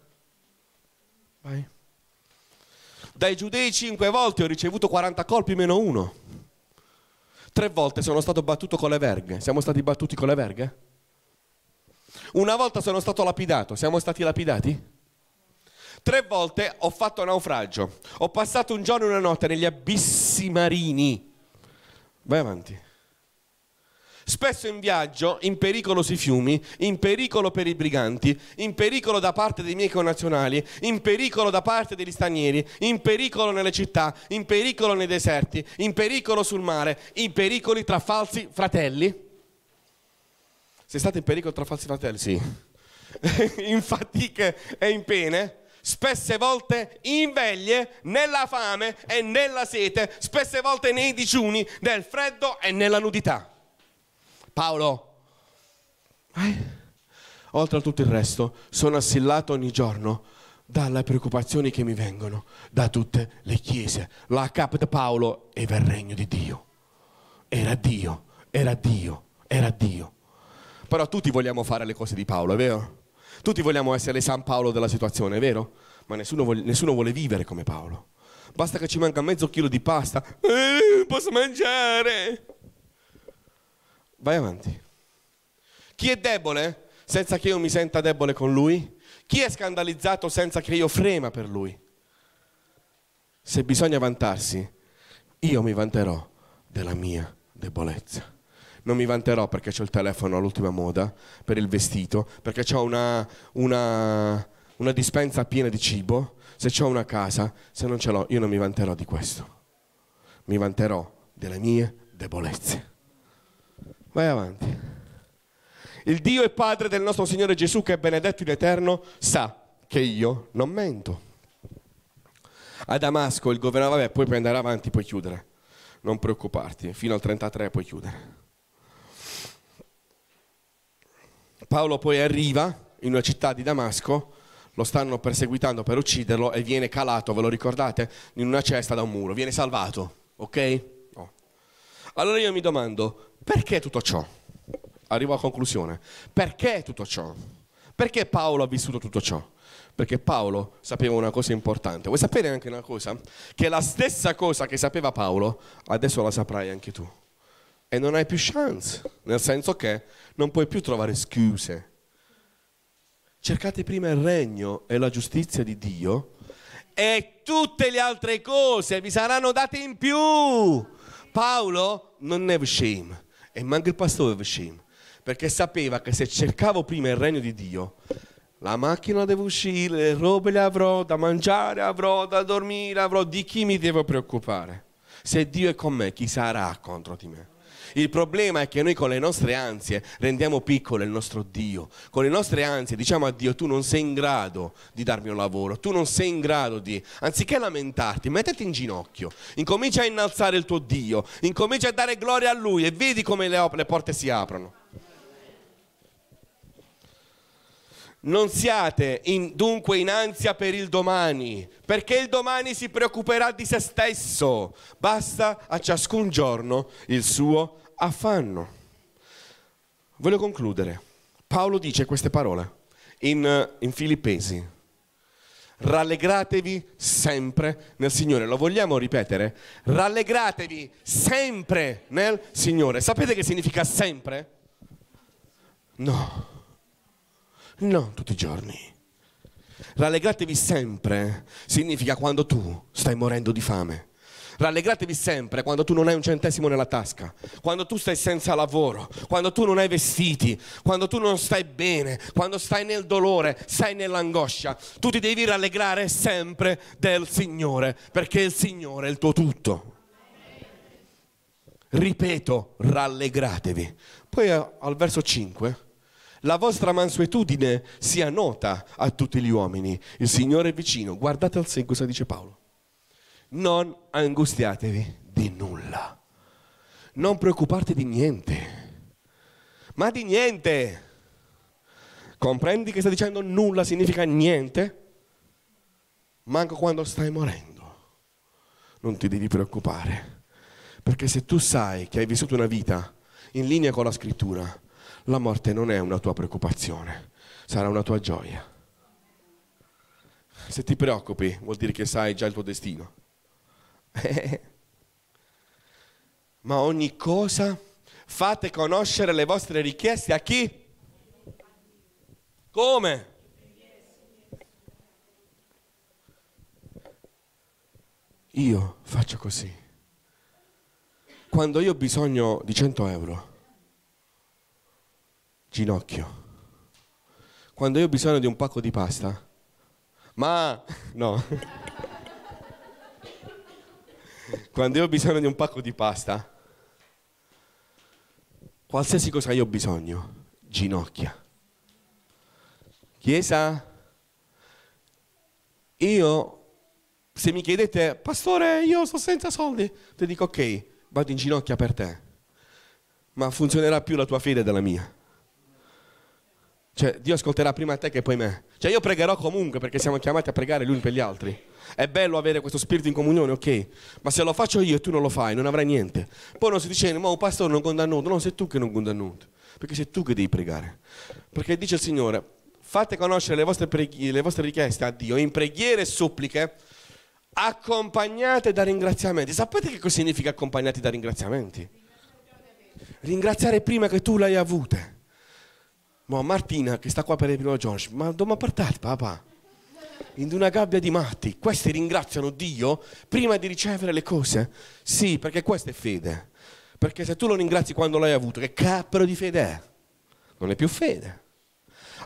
Vai. Dai giudei cinque volte ho ricevuto 40 colpi meno uno. Tre volte sono stato battuto con le verghe. Siamo stati battuti con le verghe? Una volta sono stato lapidato. Siamo stati lapidati? Tre volte ho fatto naufragio. Ho passato un giorno e una notte negli abissi marini. Vai avanti spesso in viaggio, in pericolo sui fiumi, in pericolo per i briganti, in pericolo da parte dei miei connazionali, in pericolo da parte degli stranieri, in pericolo nelle città, in pericolo nei deserti, in pericolo sul mare, in pericoli tra falsi fratelli. Sei stato in pericolo tra falsi fratelli? Sì. in fatiche e in pene? spesse volte in veglie, nella fame e nella sete, spesse volte nei digiuni, nel freddo e nella nudità. Paolo, eh? oltre a tutto il resto, sono assillato ogni giorno dalle preoccupazioni che mi vengono da tutte le chiese. La cap di Paolo era il regno di Dio. Era Dio, era Dio, era Dio. Però tutti vogliamo fare le cose di Paolo, è vero? Tutti vogliamo essere San Paolo della situazione, è vero? Ma nessuno vuole, nessuno vuole vivere come Paolo. Basta che ci manca mezzo chilo di pasta. Eh, posso mangiare! Vai avanti. Chi è debole senza che io mi senta debole con lui? Chi è scandalizzato senza che io frema per lui? Se bisogna vantarsi, io mi vanterò della mia debolezza. Non mi vanterò perché ho il telefono all'ultima moda, per il vestito, perché ho una, una, una dispensa piena di cibo, se ho una casa, se non ce l'ho, io non mi vanterò di questo. Mi vanterò delle mie debolezze. Vai avanti. Il Dio e Padre del nostro Signore Gesù, che è benedetto in eterno, sa che io non mento. A Damasco il governatore, vabbè, puoi andare avanti, puoi chiudere. Non preoccuparti, fino al 33 puoi chiudere. Paolo poi arriva in una città di Damasco, lo stanno perseguitando per ucciderlo e viene calato, ve lo ricordate, in una cesta da un muro, viene salvato, ok? No. Oh. Allora io mi domando, perché tutto ciò? Arrivo alla conclusione. Perché tutto ciò? Perché Paolo ha vissuto tutto ciò? Perché Paolo sapeva una cosa importante. Vuoi sapere anche una cosa? Che la stessa cosa che sapeva Paolo, adesso la saprai anche tu. E non hai più chance, nel senso che non puoi più trovare scuse. Cercate prima il regno e la giustizia di Dio e tutte le altre cose vi saranno date in più. Paolo non have shame e manco il pastore vicino, perché sapeva che se cercavo prima il regno di Dio, la macchina deve uscire, le robe le avrò, da mangiare avrò, da dormire avrò, di chi mi devo preoccupare? Se Dio è con me, chi sarà contro di me? Il problema è che noi con le nostre ansie rendiamo piccolo il nostro Dio. Con le nostre ansie diciamo a Dio tu non sei in grado di darmi un lavoro, tu non sei in grado di, anziché lamentarti, mettiti in ginocchio, incomincia a innalzare il tuo Dio, incomincia a dare gloria a Lui e vedi come le, le porte si aprono. Non siate in, dunque in ansia per il domani, perché il domani si preoccuperà di se stesso. Basta a ciascun giorno il suo affanno. Voglio concludere. Paolo dice queste parole in, in Filippesi. Rallegratevi sempre nel Signore. Lo vogliamo ripetere? Rallegratevi sempre nel Signore. Sapete che significa sempre? No No, tutti i giorni. Rallegratevi sempre significa quando tu stai morendo di fame. Rallegratevi sempre quando tu non hai un centesimo nella tasca, quando tu stai senza lavoro, quando tu non hai vestiti, quando tu non stai bene, quando stai nel dolore, stai nell'angoscia. Tu ti devi rallegrare sempre del Signore, perché il Signore è il tuo tutto. Ripeto, rallegratevi. Poi eh, al verso 5 la vostra mansuetudine sia nota a tutti gli uomini. Il Signore è vicino. Guardate al sé cosa dice Paolo. Non angustiatevi di nulla. Non preoccupate di niente. Ma di niente. Comprendi che sta dicendo nulla significa niente? Manco quando stai morendo. Non ti devi preoccupare. Perché se tu sai che hai vissuto una vita in linea con la scrittura, la morte non è una tua preoccupazione, sarà una tua gioia. Se ti preoccupi vuol dire che sai già il tuo destino. Ma ogni cosa fate conoscere le vostre richieste a chi? Come? Io faccio così. Quando io ho bisogno di 100 euro, ginocchio. Quando io ho bisogno di un pacco di pasta, ma no. Quando io ho bisogno di un pacco di pasta, qualsiasi cosa io ho bisogno, ginocchia. Chiesa, io, se mi chiedete, pastore, io sono senza soldi, ti dico ok, vado in ginocchia per te, ma funzionerà più la tua fede della mia. Cioè, Dio ascolterà prima te che poi me. Cioè, io pregherò comunque perché siamo chiamati a pregare gli uni per gli altri. È bello avere questo spirito in comunione, ok? Ma se lo faccio io e tu non lo fai, non avrai niente. Poi non si dice, ma un pastore non condannato. No, sei tu che non condannato. Perché sei tu che devi pregare. Perché dice il Signore, fate conoscere le vostre, preghi- le vostre richieste a Dio in preghiere e suppliche, accompagnate da ringraziamenti. Sapete che cosa significa accompagnati da ringraziamenti? Ringraziare prima che tu l'hai avute. Ma Martina, che sta qua per il primo giorno, ma dove mi portate papà? In una gabbia di matti. Questi ringraziano Dio prima di ricevere le cose? Sì, perché questa è fede. Perché se tu lo ringrazi quando l'hai avuto, che cappero di fede è? Non è più fede.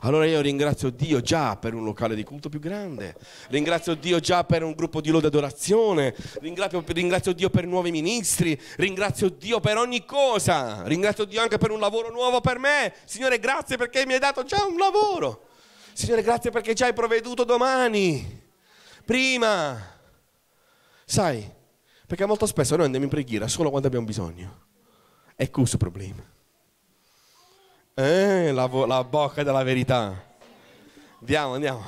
Allora io ringrazio Dio già per un locale di culto più grande, ringrazio Dio già per un gruppo di lode adorazione, ringrazio, ringrazio Dio per nuovi ministri, ringrazio Dio per ogni cosa, ringrazio Dio anche per un lavoro nuovo per me. Signore, grazie perché mi hai dato già un lavoro. Signore, grazie perché già hai provveduto domani, prima. Sai, perché molto spesso noi andiamo in preghiera solo quando abbiamo bisogno. Ecco questo il problema. Eh, la, la bocca della verità. Andiamo, andiamo.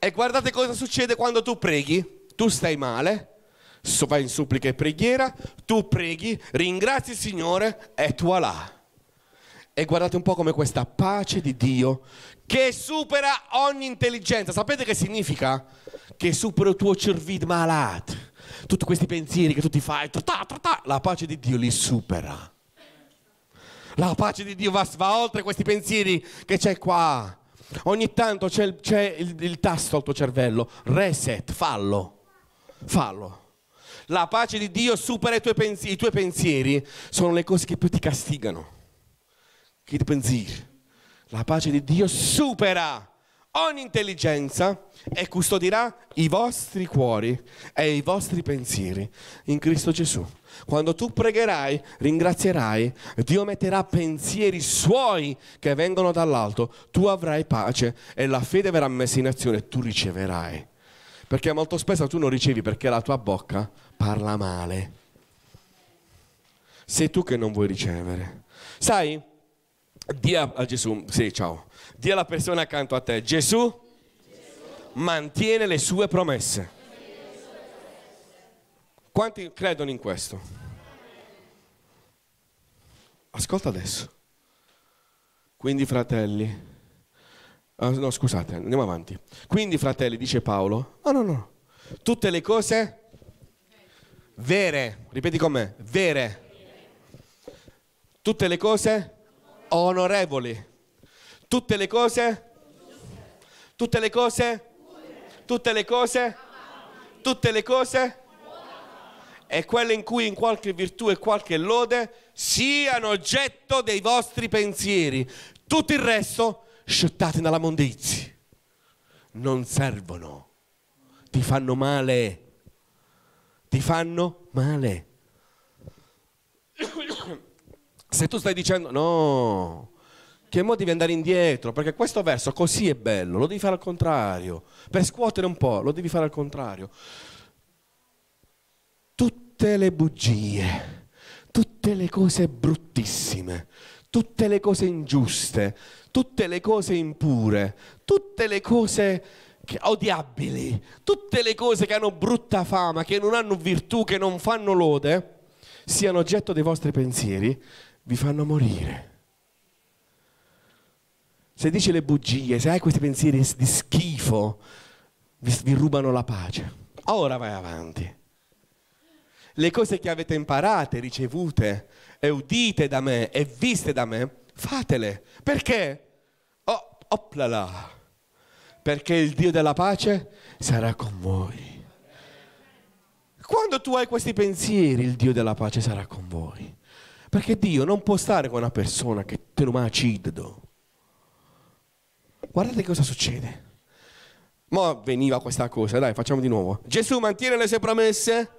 E guardate cosa succede quando tu preghi. Tu stai male, vai in supplica e preghiera, tu preghi, ringrazi il Signore e tu là. E guardate un po' come questa pace di Dio che supera ogni intelligenza. Sapete che significa? Che supera il tuo cervid malato. Tutti questi pensieri che tu ti fai, la pace di Dio li supera. La pace di Dio va, va oltre questi pensieri che c'è qua. Ogni tanto c'è, il, c'è il, il tasto al tuo cervello. Reset, fallo. Fallo. La pace di Dio supera i tuoi, pensieri, i tuoi pensieri. Sono le cose che più ti castigano. Che pensieri. La pace di Dio supera ogni intelligenza e custodirà i vostri cuori e i vostri pensieri in Cristo Gesù. Quando tu pregherai, ringrazierai, Dio metterà pensieri suoi che vengono dall'alto, tu avrai pace e la fede verrà messa in azione, tu riceverai. Perché molto spesso tu non ricevi perché la tua bocca parla male. Sei tu che non vuoi ricevere. Sai, dia a Gesù, sì, ciao, dia alla persona accanto a te, Gesù, Gesù. mantiene le sue promesse. Quanti credono in questo? Ascolta adesso. Quindi fratelli, ah, no scusate, andiamo avanti. Quindi fratelli, dice Paolo, no no no, tutte le cose vere, ripeti con me, vere, tutte le cose onorevoli, tutte le cose, tutte le cose, tutte le cose, tutte le cose, tutte le cose e quelle in cui in qualche virtù e qualche lode siano oggetto dei vostri pensieri. Tutto il resto sciottate nella mondizia. Non servono, ti fanno male, ti fanno male. Se tu stai dicendo no, che mo devi andare indietro, perché questo verso così è bello, lo devi fare al contrario, per scuotere un po', lo devi fare al contrario tutte le bugie, tutte le cose bruttissime, tutte le cose ingiuste, tutte le cose impure, tutte le cose odiabili, tutte le cose che hanno brutta fama, che non hanno virtù, che non fanno lode, siano oggetto dei vostri pensieri, vi fanno morire. Se dici le bugie, se hai questi pensieri di schifo, vi, rubano la pace. Ora vai avanti le cose che avete imparate, ricevute, e udite da me, e viste da me, fatele. Perché? Oh, oplala! Perché il Dio della pace sarà con voi. Quando tu hai questi pensieri, il Dio della pace sarà con voi. Perché Dio non può stare con una persona che te lo macido. Guardate cosa succede. Ma veniva questa cosa, dai, facciamo di nuovo. Gesù mantiene le sue promesse?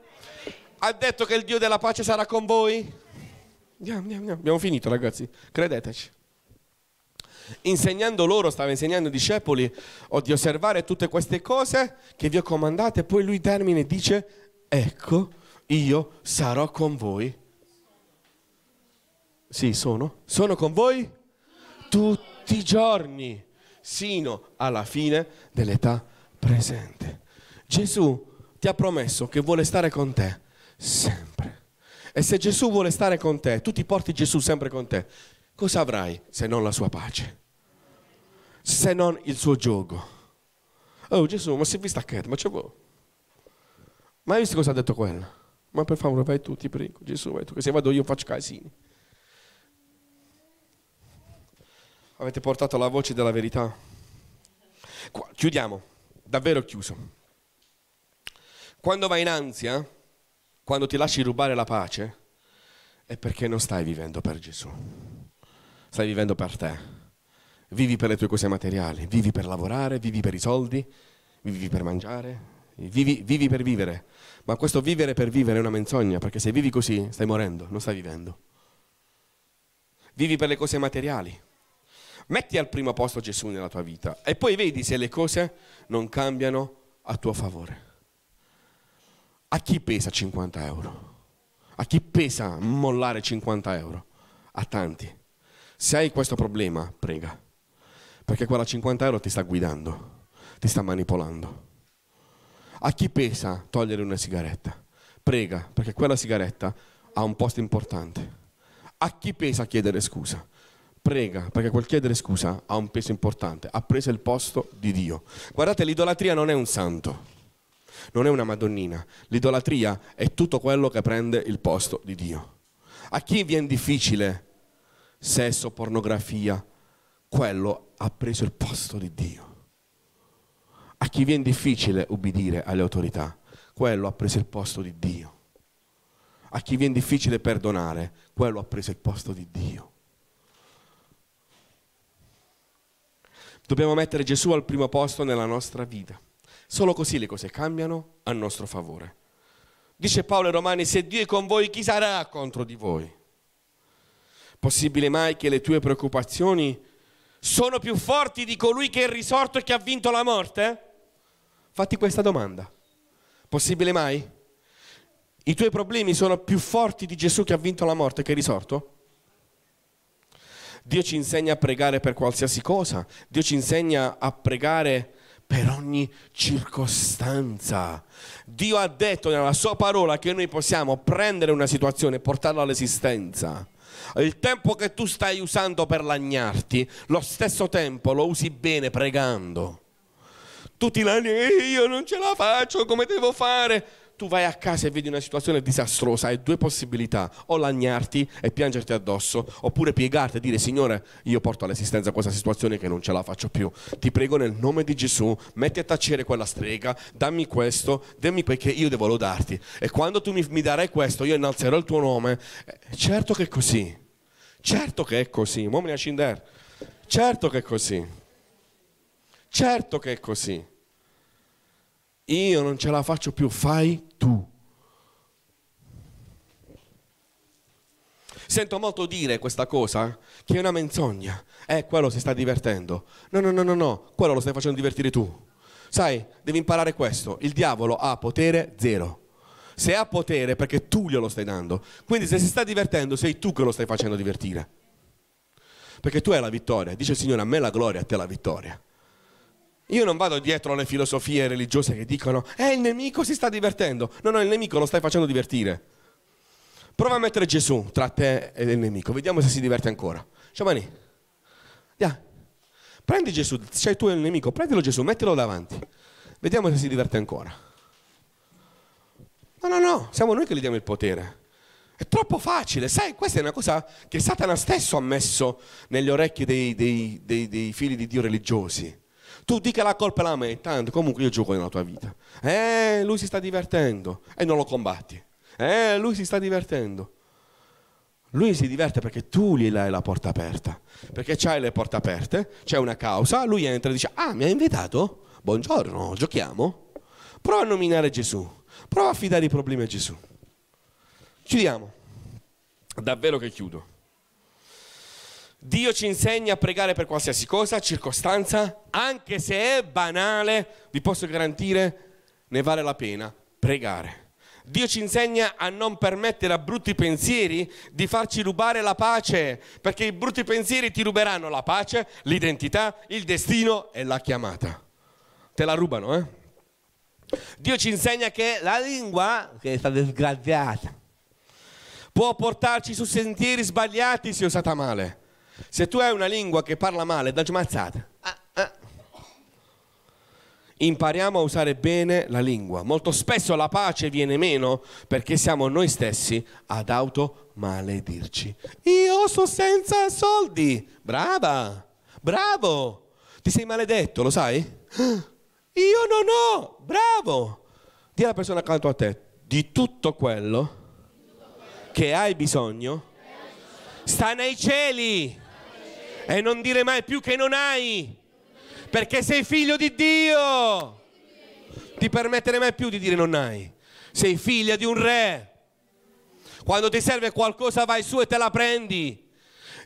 ha detto che il Dio della pace sarà con voi? Andiamo, andiamo, andiamo. Abbiamo finito ragazzi, credeteci. Insegnando loro, stava insegnando ai discepoli, o di osservare tutte queste cose che vi ho comandate, poi lui termine dice, ecco, io sarò con voi. Sì, sono. Sono con voi tutti i giorni, sino alla fine dell'età presente. Gesù ti ha promesso che vuole stare con te sempre. E se Gesù vuole stare con te, tu ti porti Gesù sempre con te, cosa avrai se non la sua pace? Se non il suo gioco? Oh Gesù, ma si vista che? Ma c'è vuoi? Ma hai visto cosa ha detto quella? Ma per favore vai tu, ti prego, Gesù, vai tu, che se vado io faccio casini. Avete portato la voce della verità? Chiudiamo, davvero chiuso. Quando vai in ansia, quando ti lasci rubare la pace, è perché non stai vivendo per Gesù, stai vivendo per te. Vivi per le tue cose materiali, vivi per lavorare, vivi per i soldi, vivi per mangiare, vivi, vivi per vivere. Ma questo vivere per vivere è una menzogna, perché se vivi così stai morendo, non stai vivendo. Vivi per le cose materiali. Metti al primo posto Gesù nella tua vita e poi vedi se le cose non cambiano a tuo favore. A chi pesa 50 euro? A chi pesa mollare 50 euro? A tanti. Se hai questo problema, prega. Perché quella 50 euro ti sta guidando, ti sta manipolando. A chi pesa togliere una sigaretta? Prega, perché quella sigaretta ha un posto importante. A chi pesa chiedere scusa? Prega, perché quel chiedere scusa ha un peso importante, ha preso il posto di Dio. Guardate, l'idolatria non è un santo non è una Madonnina. L'idolatria è tutto quello che prende il posto di Dio. A chi viene difficile sesso, pornografia, quello ha preso il posto di Dio. A chi viene difficile ubbidire alle autorità, quello ha preso il posto di Dio. A chi viene difficile perdonare, quello ha preso il posto di Dio. Dobbiamo mettere Gesù al primo posto nella nostra vita. Solo così le cose cambiano a nostro favore. Dice Paolo ai Romani, se Dio è con voi, chi sarà contro di voi? Possibile mai che le tue preoccupazioni sono più forti di colui che è risorto e che ha vinto la morte? Fatti questa domanda. Possibile mai? I tuoi problemi sono più forti di Gesù che ha vinto la morte e che è risorto? Dio ci insegna a pregare per qualsiasi cosa, Dio ci insegna a pregare per ogni circostanza. Dio ha detto nella sua parola che noi possiamo prendere una situazione e portarla all'esistenza. Il tempo che tu stai usando per lagnarti, lo stesso tempo lo usi bene pregando. Tu ti lagni, eh, io non ce la faccio, come devo fare? tu vai a casa e vedi una situazione disastrosa, hai due possibilità, o lagnarti e piangerti addosso, oppure piegarti e dire Signore, io porto all'esistenza questa situazione che non ce la faccio più, ti prego nel nome di Gesù, metti a tacere quella strega, dammi questo, dammi quel che io devo lodarti. E quando tu mi, mi darai questo, io innalzerò il tuo nome. Eh, certo che è così, certo che è così, uomini a scinder, certo che è così, certo che è così. Io non ce la faccio più, fai tu. Sento molto dire questa cosa, che è una menzogna. Eh, quello si sta divertendo. No, no, no, no, no, quello lo stai facendo divertire tu. Sai, devi imparare questo. Il diavolo ha potere zero. Se ha potere perché tu glielo stai dando. Quindi se si sta divertendo sei tu che lo stai facendo divertire. Perché tu hai la vittoria. Dice il Signore, a me la gloria, a te la vittoria. Io non vado dietro alle filosofie religiose che dicono, eh il nemico si sta divertendo. No, no, il nemico lo stai facendo divertire. Prova a mettere Gesù tra te e il nemico, vediamo se si diverte ancora. Giovanni, yeah. prendi Gesù, sei tu il nemico, prendilo Gesù, mettilo davanti, vediamo se si diverte ancora. No, no, no, siamo noi che gli diamo il potere. È troppo facile, sai, questa è una cosa che Satana stesso ha messo nelle orecchie dei, dei, dei, dei figli di Dio religiosi. Tu dica la colpa è la me, tanto comunque io gioco nella tua vita. Eh, lui si sta divertendo e non lo combatti. Eh, lui si sta divertendo. Lui si diverte perché tu gli dai la porta aperta. Perché c'hai le porte aperte, c'è una causa, lui entra e dice, ah, mi ha invitato? Buongiorno, giochiamo? Prova a nominare Gesù. Prova a affidare i problemi a Gesù. Chiudiamo. Davvero che chiudo. Dio ci insegna a pregare per qualsiasi cosa, circostanza, anche se è banale, vi posso garantire, ne vale la pena pregare. Dio ci insegna a non permettere a brutti pensieri di farci rubare la pace, perché i brutti pensieri ti ruberanno la pace, l'identità, il destino e la chiamata. Te la rubano, eh? Dio ci insegna che la lingua, che è stata sgraziata, può portarci su sentieri sbagliati se usata male. Se tu hai una lingua che parla male, dai mazzata. Ah, ah. Impariamo a usare bene la lingua. Molto spesso la pace viene meno perché siamo noi stessi ad automaledirci. Io sono senza soldi. Brava, bravo. Ti sei maledetto, lo sai? Io non ho. Bravo. Dì alla persona accanto a te, di tutto quello che hai bisogno sta nei cieli. E non dire mai più che non hai, perché sei figlio di Dio. Ti permettere mai più di dire non hai. Sei figlia di un re. Quando ti serve qualcosa vai su e te la prendi.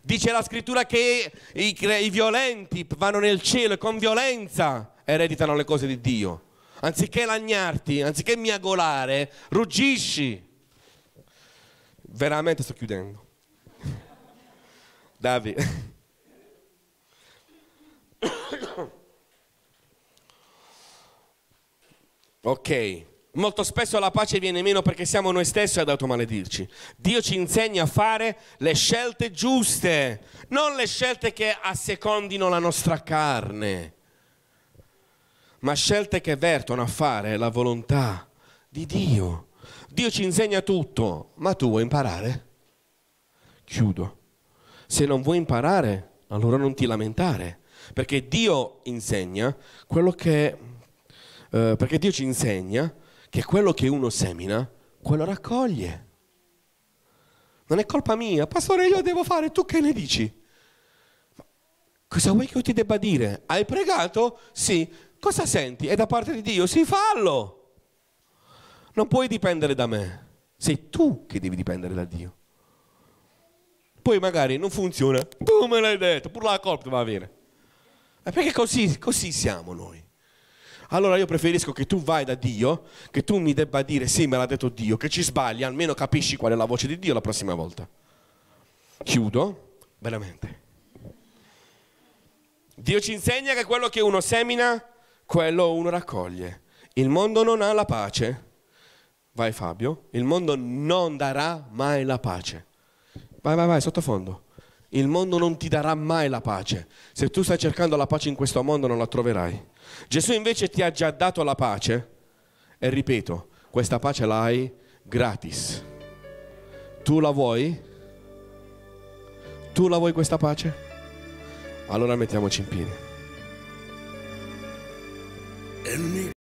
Dice la scrittura che i, i violenti vanno nel cielo e con violenza ereditano le cose di Dio. Anziché lagnarti, anziché miagolare, ruggisci. Veramente sto chiudendo. Davide ok, molto spesso la pace viene meno perché siamo noi stessi ad automaledirci. Dio ci insegna a fare le scelte giuste, non le scelte che assecondino la nostra carne, ma scelte che vertono a fare la volontà di Dio. Dio ci insegna tutto, ma tu vuoi imparare? Chiudo. Se non vuoi imparare, allora non ti lamentare. Perché Dio insegna quello che... Eh, perché Dio ci insegna che quello che uno semina, quello raccoglie. Non è colpa mia, pastore io devo fare, tu che ne dici? Cosa vuoi che io ti debba dire? Hai pregato? Sì. Cosa senti? È da parte di Dio? Sì, fallo. Non puoi dipendere da me. Sei tu che devi dipendere da Dio. Poi magari non funziona. Tu me l'hai detto, pure la colpa va bene. È perché così, così siamo noi. Allora io preferisco che tu vai da Dio, che tu mi debba dire sì, me l'ha detto Dio, che ci sbagli, almeno capisci qual è la voce di Dio la prossima volta. Chiudo, veramente. Dio ci insegna che quello che uno semina, quello uno raccoglie. Il mondo non ha la pace. Vai Fabio, il mondo non darà mai la pace. Vai, vai, vai, sottofondo. Il mondo non ti darà mai la pace. Se tu stai cercando la pace in questo mondo non la troverai. Gesù invece ti ha già dato la pace e ripeto, questa pace l'hai gratis. Tu la vuoi? Tu la vuoi questa pace? Allora mettiamoci in piedi.